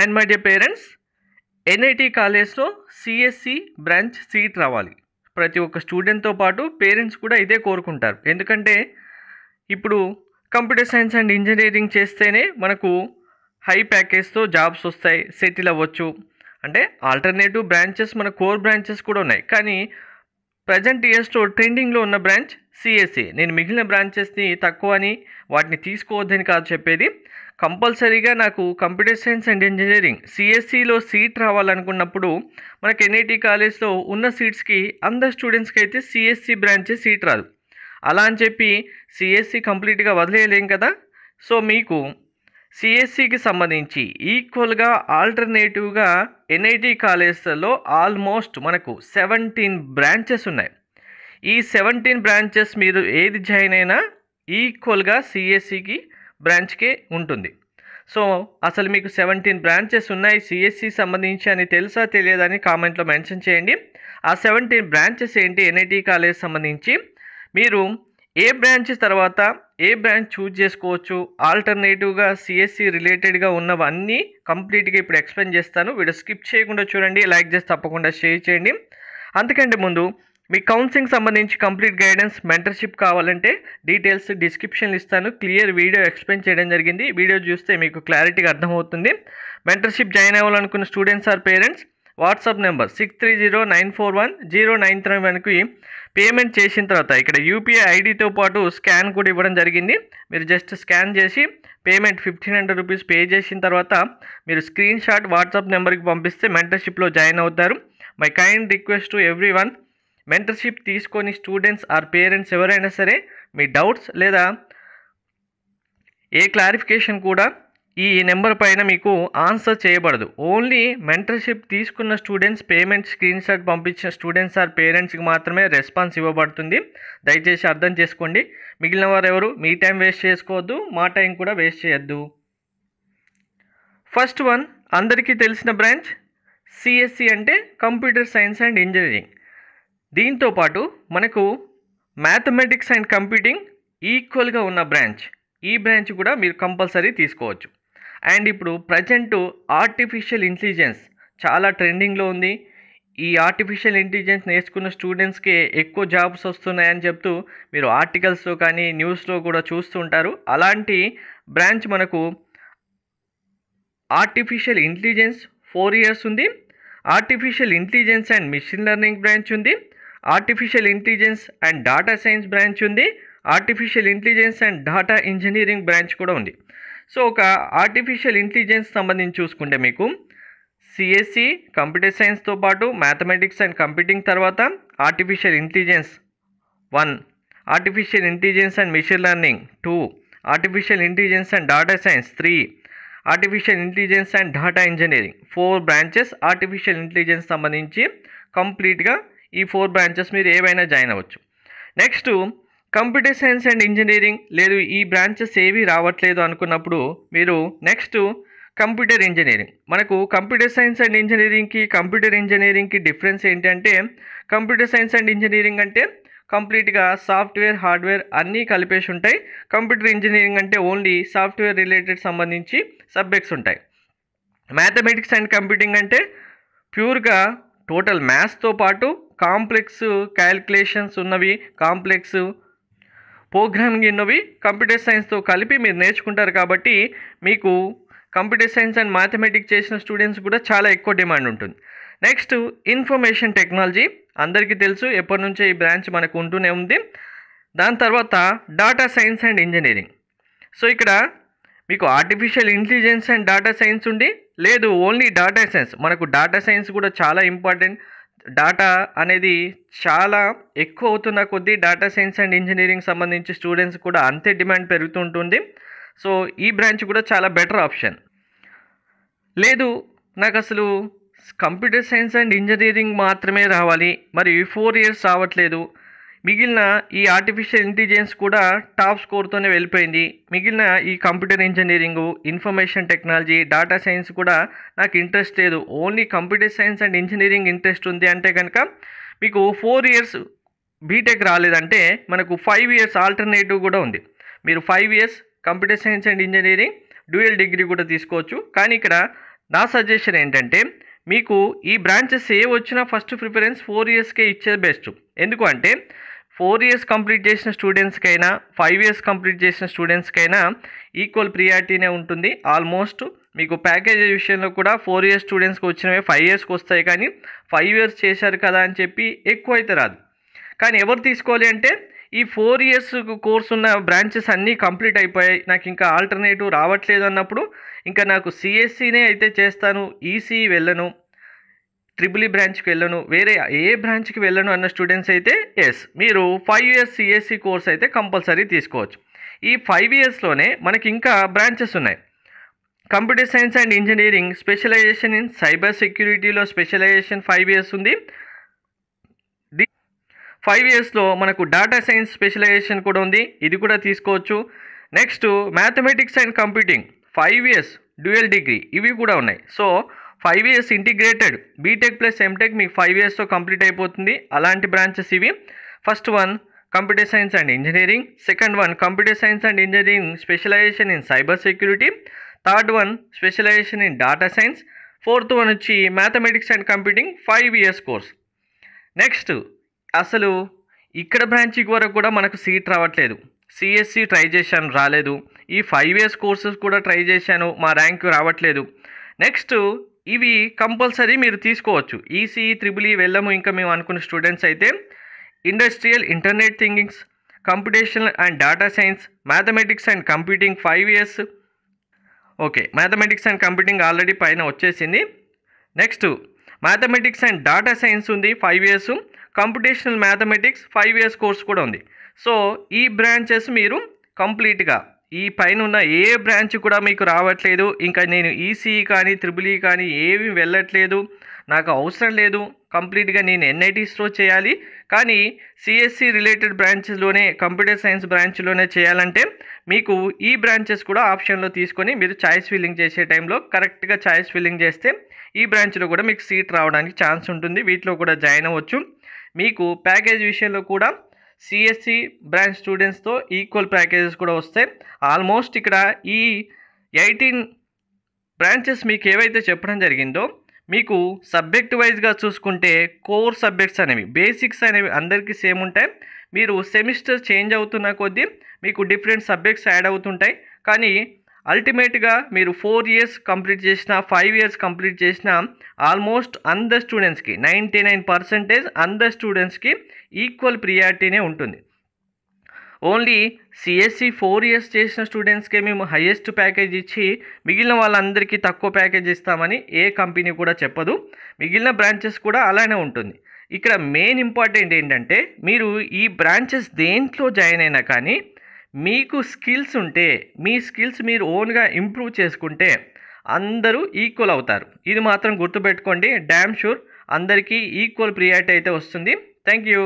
And my dear parents NIT కాలేజ్లో CSE branch seat రావాలి ప్రతి ఒక్క స్టూడెంట్తో పాటు పేరెంట్స్ కూడా ఇదే కోరుకుంటారు ఎందుకంటే ఇప్పుడు కంప్యూటర్ సైన్స్ అండ్ ఇంజనీరింగ్ చేస్తేనే మనకు హై ప్యాకేజ్తో జాబ్స్ వస్తాయి సెటిల్ అవ్వచ్చు అంటే ఆల్టర్నేటివ్ బ్రాంచెస్ మన కోర్ బ్రాంచెస్ కూడా ఉన్నాయి కానీ ప్రజెంట్ ఇయర్స్లో ట్రెండింగ్లో ఉన్న బ్రాంచ్ సిఎస్సి e. నేను మిగిలిన బ్రాంచెస్ని తక్కువ అని వాటిని తీసుకోవద్దని కాదు చెప్పేది కంపల్సరీగా నాకు కంప్యూటర్ సైన్స్ అండ్ ఇంజనీరింగ్ సిఎస్సిలో e సీట్ రావాలనుకున్నప్పుడు మనకి ఎన్ఐటి కాలేజ్లో ఉన్న సీట్స్కి అందరు స్టూడెంట్స్కి అయితే సిఎస్సి e బ్రాంచే సీట్ రాదు అలా అని చెప్పి సిఎస్సి e కంప్లీట్గా వదిలేయలేం కదా సో మీకు సిఎస్సికి సంబంధించి ఈక్వల్గా ఆల్టర్నేటివ్గా ఎన్ఐటి కాలేజ్లో ఆల్మోస్ట్ మనకు సెవెంటీన్ బ్రాంచెస్ ఉన్నాయి ఈ సెవెంటీన్ బ్రాంచెస్ మీరు ఏది జాయిన్ అయినా ఈక్వల్గా సిఎస్సికి బ్రాంచ్కే ఉంటుంది సో అసలు మీకు సెవెంటీన్ బ్రాంచెస్ ఉన్నాయి సిఎస్సి సంబంధించి అని తెలుసా తెలియదని కామెంట్లో మెన్షన్ చేయండి ఆ సెవెంటీన్ బ్రాంచెస్ ఏంటి ఎన్ఐటి కాలేజ్ సంబంధించి మీరు ఏ బ్రాంచ్ తర్వాత ఏ బ్రాంచ్ చూజ్ చేసుకోవచ్చు ఆల్టర్నేటివ్గా సిఎస్సి రిలేటెడ్గా ఉన్నవన్నీ కంప్లీట్గా ఇప్పుడు ఎక్స్ప్లెయిన్ చేస్తాను వీడియో స్కిప్ చేయకుండా చూడండి లైక్ చేసి తప్పకుండా షేర్ చేయండి అందుకంటే ముందు మీ కౌన్సిలింగ్ సంబంధించి కంప్లీట్ గైడెన్స్ మెంటర్షిప్ కావాలంటే డీటెయిల్స్ డిస్క్రిప్షన్ ఇస్తాను క్లియర్ వీడియో ఎక్స్ప్లెయిన్ చేయడం జరిగింది వీడియో చూస్తే మీకు క్లారిటీగా అర్థమవుతుంది మెంటర్షిప్ జాయిన్ అవ్వాలనుకున్న students or parents WhatsApp number six three zero nine four one zero nine three వన్కి పేమెంట్ చేసిన తర్వాత ఇక్కడ యూపీఐ ఐడితో పాటు స్కాన్ కూడా ఇవ్వడం జరిగింది మీరు జస్ట్ స్కాన్ చేసి payment fifteen hundred rupees pay చేసిన తర్వాత మీరు స్క్రీన్ షాట్ వాట్సాప్ నెంబర్కి పంపిస్తే మెంటర్షిప్లో జాయిన్ అవుతారు my kind request to everyone mentorship తీసుకొని స్టూడెంట్స్ ఆర్ పేరెంట్స్ ఎవరైనా సరే మీ డౌట్స్ లేదా ఏ క్లారిఫికేషన్ కూడా ఈ నెంబర్ పైన మీకు ఆన్సర్ చేయబడదు ఓన్లీ మెంటర్షిప్ తీసుకున్న స్టూడెంట్స్ పేమెంట్ స్క్రీన్ షాట్ పంపించిన స్టూడెంట్స్ ఆర్ పేరెంట్స్కి మాత్రమే రెస్పాన్స్ ఇవ్వబడుతుంది దయచేసి అర్థం చేసుకోండి మిగిలిన వారు ఎవరు మీ టైం వేస్ట్ చేసుకోవద్దు మా టైం కూడా వేస్ట్ చేయొద్దు ఫస్ట్ వన్ అందరికీ తెలిసిన బ్రాంచ్ సిఎస్సి e అంటే కంప్యూటర్ సైన్స్ అండ్ ఇంజనీరింగ్ దీంతో పాటు మనకు మ్యాథమెటిక్స్ అండ్ కంప్యూటింగ్ ఈక్వల్గా ఉన్న బ్రాంచ్ ఈ బ్రాంచ్ కూడా మీరు కంపల్సరీ తీసుకోవచ్చు అండ్ ఇప్పుడు ప్రజెంట్ ఆర్టిఫిషియల్ ఇంటెలిజెన్స్ చాలా ట్రెండింగ్లో ఉంది ఈ ఆర్టిఫిషియల్ ఇంటెలిజెన్స్ నేర్చుకున్న స్టూడెంట్స్కే ఎక్కువ జాబ్స్ వస్తున్నాయని చెప్తూ మీరు ఆర్టికల్స్లో కానీ న్యూస్లో కూడా చూస్తుంటారు అలాంటి బ్రాంచ్ మనకు ఆర్టిఫిషియల్ ఇంటెలిజెన్స్ ఫోర్ ఇయర్స్ ఉంది artificial intelligence and machine learning branch ఉంది artificial intelligence and data science branch ఉంది artificial intelligence and data engineering branch కూడా ఉంది సో ఒక ఆర్టిఫిషియల్ ఇంటెలిజెన్స్ సంబంధించి చూసుకుంటే మీకు సిఎస్సి కంప్యూటర్ సైన్స్తో పాటు మ్యాథమెటిక్స్ అండ్ కంప్యూటింగ్ తర్వాత artificial intelligence one artificial intelligence and machine learning two artificial intelligence and data science three artificial intelligence and data engineering four branches artificial intelligence సంబంధించి కంప్లీట్గా ఈ four branches మీరు ఏవైనా join అవ్వచ్చు next computer science and engineering లేదు ఈ branches ఏవి రావట్లేదు అనుకున్నప్పుడు మీరు నెక్స్ట్ కంప్యూటర్ ఇంజనీరింగ్ మనకు కంప్యూటర్ సైన్స్ అండ్ ఇంజనీరింగ్కి కంప్యూటర్ ఇంజనీరింగ్కి డిఫరెన్స్ ఏంటంటే కంప్యూటర్ సైన్స్ అండ్ ఇంజనీరింగ్ అంటే కంప్లీట్గా సాఫ్ట్వేర్ హార్డ్వేర్ అన్నీ కలిపేసి ఉంటాయి కంప్యూటర్ ఇంజనీరింగ్ అంటే ఓన్లీ సాఫ్ట్వేర్ రిలేటెడ్ సంబంధించి సబ్జెక్ట్స్ ఉంటాయి మ్యాథమెటిక్స్ అండ్ కంప్యూటింగ్ అంటే ప్యూర్గా టోటల్ మ్యాథ్స్తో పాటు కాంప్లెక్స్ క్యాల్కులేషన్స్ ఉన్నవి కాంప్లెక్స్ ప్రోగ్రామింగ్ ఉన్నవి కంప్యూటర్ సైన్స్తో కలిపి మీరు నేర్చుకుంటారు కాబట్టి మీకు కంప్యూటర్ సైన్స్ అండ్ మ్యాథమెటిక్స్ చేసిన స్టూడెంట్స్ కూడా చాలా ఎక్కువ డిమాండ్ ఉంటుంది నెక్స్ట్ ఇన్ఫర్మేషన్ టెక్నాలజీ అందరికీ తెలుసు ఎప్పటి నుంచో ఈ బ్రాంచ్ మనకు ఉంటూనే ఉంది దాని తర్వాత data science and engineering so ఇక్కడ మీకు artificial intelligence and data science ఉండి లేదు ఓన్లీ డాటా సైన్స్ మనకు డాటా సైన్స్ కూడా చాలా ఇంపార్టెంట్ డాటా అనేది చాలా ఎక్కువ అవుతున్న కొద్దీ డాటా సైన్స్ అండ్ ఇంజనీరింగ్ సంబంధించి స్టూడెంట్స్ కూడా అంతే డిమాండ్ పెరుగుతుంటుంది సో ఈ బ్రాంచ్ కూడా చాలా బెటర్ ఆప్షన్ లేదు నాకు అసలు కంప్యూటర్ సైన్స్ అండ్ ఇంజనీరింగ్ మాత్రమే రావాలి మరి ఫోర్ ఇయర్స్ రావట్లేదు మిగిలిన ఈ ఆర్టిఫిషియల్ ఇంటెలిజెన్స్ కూడా టాప్ స్కోర్తోనే వెళ్ళిపోయింది మిగిలిన ఈ computer engineering information technology data science కూడా నాకు ఇంట్రెస్ట్ లేదు only computer science and engineering interest ఉంది అంటే కనుక మీకు ఫోర్ ఇయర్స్ బీటెక్ రాలేదంటే మనకు ఫైవ్ ఇయర్స్ ఆల్టర్నేటివ్ కూడా ఉంది మీరు five years computer science and engineering dual degree కూడా తీసుకోవచ్చు కానీ ఇక్కడ నా సజెషన్ ఏంటంటే మీకు ఈ బ్రాంచెస్ ఏ వచ్చినా ఫస్ట్ ప్రిఫరెన్స్ ఫోర్ ఇయర్స్కే ఇచ్చేది బెస్ట్ ఎందుకు అంటే ఫోర్ ఇయర్స్ కంప్లీట్ చేసిన స్టూడెంట్స్కైనా ఫైవ్ ఇయర్స్ కంప్లీట్ చేసిన స్టూడెంట్స్కైనా ఈక్వల్ ప్రియారిటీనే ఉంటుంది ఆల్మోస్ట్ మీకు ప్యాకేజ్ విషయంలో కూడా ఫోర్ ఇయర్స్ స్టూడెంట్స్కి వచ్చినవి ఫైవ్ ఇయర్స్కి వస్తాయి కానీ ఫైవ్ ఇయర్స్ చేశారు కదా అని చెప్పి ఎక్కువ అయితే రాదు కానీ ఎవరు తీసుకోవాలి అంటే ఈ ఫోర్ ఇయర్స్ కోర్స్ ఉన్న బ్రాంచెస్ అన్నీ కంప్లీట్ అయిపోయాయి నాకు ఇంకా ఆల్టర్నేటివ్ రావట్లేదు అన్నప్పుడు ఇంకా నాకు సిఎస్సినే అయితే చేస్తాను ఈసీ వెళ్ళను ట్రిపుల్ ఈ బ్రాంచ్కి వెళ్ళను వేరే ఏ బ్రాంచ్కి వెళ్ళను అన్న స్టూడెంట్స్ అయితే ఎస్ మీరు ఫైవ్ ఇయర్స్ సిఎస్సి కోర్స్ అయితే కంపల్సరీ తీసుకోవచ్చు ఈ ఫైవ్ ఇయర్స్లోనే మనకి ఇంకా బ్రాంచెస్ ఉన్నాయి computer science and engineering specialization in cyber సెక్యూరిటీలో స్పెషలైజేషన్ ఫైవ్ ఇయర్స్ ఉంది డి ఫైవ్ ఇయర్స్లో మనకు డాటా సైన్స్ స్పెషలైజేషన్ కూడా ఉంది ఇది కూడా తీసుకోవచ్చు next mathematics and computing five years dual degree ఇవి కూడా ఉన్నాయి so five years integrated BTech plus MTech మీకు ఫైవ్ ఇయర్స్తో కంప్లీట్ అయిపోతుంది అలాంటి బ్రాంచెస్ ఇవి first one computer science and engineering second one computer science and engineering specialization in cyber security third one specialization in data science fourth one వచ్చి mathematics and computing five years course next అసలు ఇక్కడ బ్రాంచ్కి వరకు కూడా మనకు seat e రావట్లేదు CSE try e చేశాను రాలేదు ఈ ఫైవ్ ఇయర్స్ కోర్సెస్ కూడా ట్రై చేశాను మా ర్యాంక్ రావట్లేదు నెక్స్ట్ ఇవి కంపల్సరీ మీరు తీసుకోవచ్చు ఈసీఈ త్రిబుల్ ఈ వెళ్ళము ఇంకా మేము అనుకున్న స్టూడెంట్స్ అయితే industrial internet thinkings computational and data science mathematics and computing five years okay mathematics and computing already పైన వచ్చేసింది next mathematics and data science ఉంది five years computational mathematics five years course కూడా ఉంది సో ఈ branches మీరు కంప్లీట్గా ఈ పైన ఉన్న ఏ బ్రాంచ్ కూడా మీకు రావట్లేదు ఇంకా నేను ఈసీఈ e e కానీ త్రిబుల్ ఈ e కానీ ఏమీ వెళ్ళట్లేదు నాకు అవసరం లేదు కంప్లీట్గా నేను ఎన్ఐటీస్లో చేయాలి కానీ సిఎస్సి రిలేటెడ్ బ్రాంచెస్లోనే కంప్యూటర్ సైన్స్ బ్రాంచ్లోనే చేయాలంటే మీకు ఈ బ్రాంచెస్ కూడా ఆప్షన్లో తీసుకొని మీరు ఛాయిస్ ఫిల్లింగ్ చేసే టైంలో కరెక్ట్గా ఛాయిస్ ఫిల్లింగ్ చేస్తే ఈ బ్రాంచ్లో కూడా మీకు సీట్ రావడానికి ఛాన్స్ ఉంటుంది వీటిలో కూడా జాయిన్ అవ్వచ్చు మీకు ప్యాకేజ్ విషయంలో కూడా సిఎస్సి బ్రాంచ్ స్టూడెంట్స్తో ఈక్వల్ ప్యాకేజెస్ కూడా వస్తాయి ఆల్మోస్ట్ ఇక్కడ ఈ ఎయిటీన్ బ్రాంచెస్ మీకు ఏవైతే చెప్పడం జరిగిందో మీకు సబ్జెక్ట్ వైజ్గా చూసుకుంటే కోర్ సబ్జెక్ట్స్ అనేవి బేసిక్స్ అనేవి అందరికీ సేమ్ ఉంటాయి మీరు సెమిస్టర్ చేంజ్ అవుతున్న కొద్దీ మీకు డిఫరెంట్ సబ్జెక్ట్స్ యాడ్ అవుతుంటాయి కానీ అల్టిమేట్గా మీరు ఫోర్ ఇయర్స్ కంప్లీట్ చేసిన ఫైవ్ ఇయర్స్ కంప్లీట్ చేసిన ఆల్మోస్ట్ అందర్ స్టూడెంట్స్కి నైంటీ నైన్ పర్సెంటేజ్ అందర్ స్టూడెంట్స్కి ఈక్వల్ ప్రియారిటీనే ఉంటుంది ఓన్లీ సిఎస్సి ఫోర్ ఇయర్స్ చేసిన స్టూడెంట్స్కే మేము హయ్యెస్ట్ ప్యాకేజ్ ఇచ్చి మిగిలిన వాళ్ళందరికీ తక్కువ ప్యాకేజ్ ఇస్తామని ఏ కంపెనీ కూడా చెప్పదు మిగిలిన బ్రాంచెస్ కూడా అలానే ఉంటుంది ఇక్కడ మెయిన్ ఇంపార్టెంట్ ఏంటంటే మీరు ఈ బ్రాంచెస్ దేంట్లో జాయిన్ అయినా కానీ మీకు స్కిల్స్ ఉంటే మీ స్కిల్స్ మీరు ఓన్గా ఇంప్రూవ్ చేసుకుంటే అందరూ ఈక్వల్ అవుతారు ఇది మాత్రం గుర్తుపెట్టుకోండి డ్యామ్ షూర్ అందరికీ ఈక్వల్ ప్రియారిటీ అయితే వస్తుంది థ్యాంక్ యూ